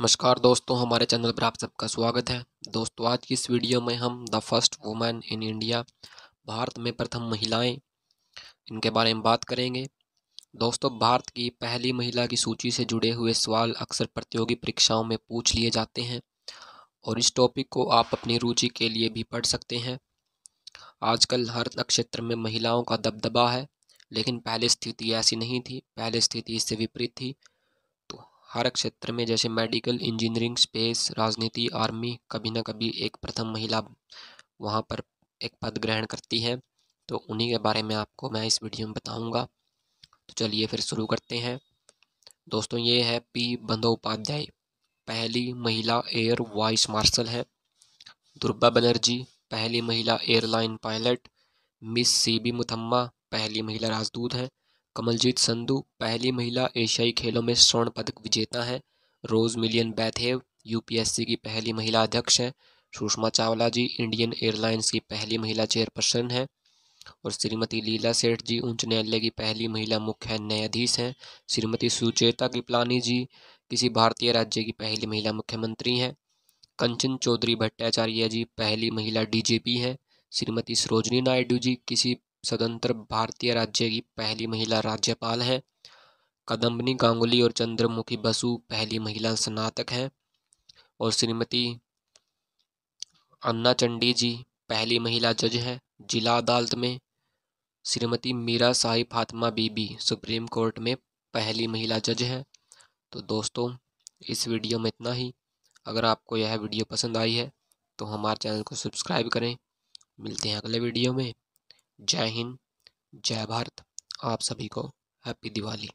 नमस्कार दोस्तों हमारे चैनल पर आप सबका स्वागत है दोस्तों आज की इस वीडियो में हम the first women in India Bharat में प्रथम महिलाएं इनके बारे में बात करेंगे दोस्तों भारत की पहली महिला की सूची से जुड़े हुए सवाल अक्सर प्रतियोगी परीक्षाओं में पूछ लिए जाते हैं और इस टॉपिक को आप अपनी रुचि के लिए भी पढ़ सकते हैं आजकल हर नक्षत्र में महिलाओं का दबदबा है लेकिन पहले स्थिति ऐसी नहीं थी पहले स्थिति इससे विपरीत थी हर क्षेत्र में जैसे मेडिकल इंजीनियरिंग स्पेस राजनीति आर्मी कभी ना कभी एक प्रथम महिला वहाँ पर एक पद ग्रहण करती है तो उन्हीं के बारे में आपको मैं इस वीडियो में बताऊँगा तो चलिए फिर शुरू करते हैं दोस्तों ये है पी बंदोपाध्याय पहली महिला एयर वाइस मार्शल है दुर्बा बनर्जी पहली महिला airline pilot Miss C B Muthamma पहली महिला राजदूत हैं कमलजीत संधू पहली महिला एशियाई खेलों में स्वर्ण पदक विजेता हैं रोज मिलियन बैथेव यूपीएससी की पहली महिला अध्यक्ष हैं सुषमा चावला जी इंडियन एयरलाइंस की पहली महिला चेयरपर्सन हैं और श्रीमती लीला सेठ जी उच्च न्यायालय की पहली महिला मुख्य न्यायाधीश हैं श्रीमती सुचेता कृपलानी जी किसी भारतीय राज्य की पहली महिला मुख्यमंत्री हैं कंचन चौधरी भट्टाचार्य जी पहली महिला डीजीपी हैं श्रीमती सरोजनी नायडू जी किसी स्वतंत्र भारतीय राज्य की पहली महिला राज्यपाल हैं कदम्बनी गांगुली और चंद्रमुखी बसु पहली महिला स्नातक हैं और श्रीमती अन्ना चंडी जी पहली महिला जज हैं जिला अदालत में श्रीमती मीरा साहिब फातिमा बीबी सुप्रीम कोर्ट में पहली महिला जज हैं तो दोस्तों इस वीडियो में इतना ही अगर आपको यह वीडियो पसंद आई है तो हमारे चैनल को सब्सक्राइब करें मिलते हैं अगले वीडियो में जय हिंद जय भारत आप सभी को हैप्पी दिवाली